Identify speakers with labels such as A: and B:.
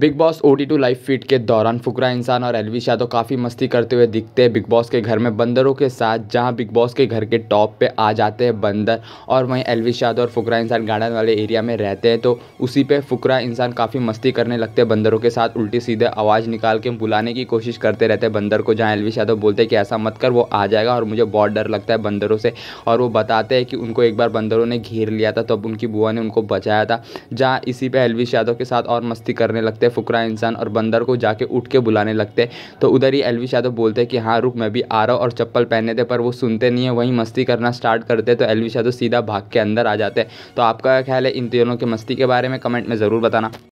A: big Boss O T two live feed के दौरान फुकरा इंसान और एलविश यादव काफ़ी मस्ती करते हुए दिखते हैं बिग बॉस के घर में बंदरों के साथ जहां बिग बॉस के घर के टॉप पे आ जाते हैं बंदर और वहीं एलविश यादव और फुकरा इंसान गार्डन वाले एरिया में रहते हैं तो उसी पे फुकरा इंसान काफ़ी मस्ती करने लगते हैं बंदरों के साथ उल्टी सीधे आवाज़ निकाल के बुलाने की कोशिश करते रहते हैं बंदर को जहाँ एलविश यादव बोलते हैं कि ऐसा मत कर वो आ जाएगा और मुझे बहुत डर लगता है बंदरों से और वो बताते हैं कि उनको एक बार बंदरों ने घेर लिया था तब उनकी बुआ ने उनको बचाया था जहाँ इसी पर एलविश यादव के साथ और मस्ती करने लगते लगते हैं फुकरा इंसान और बंदर को जाके उठ के बुलाने लगते हैं तो उधर ही एलविश यादव बोलते हैं कि हाँ रुक मैं भी आ रहा हूँ और चप्पल पहने थे पर वो सुनते नहीं है वहीं मस्ती करना स्टार्ट करते तो एलविश यादव सीधा भाग के अंदर आ जाते हैं तो आपका क्या ख्याल है इन तीनों की मस्ती के बारे में कमेंट में ज़रूर बताना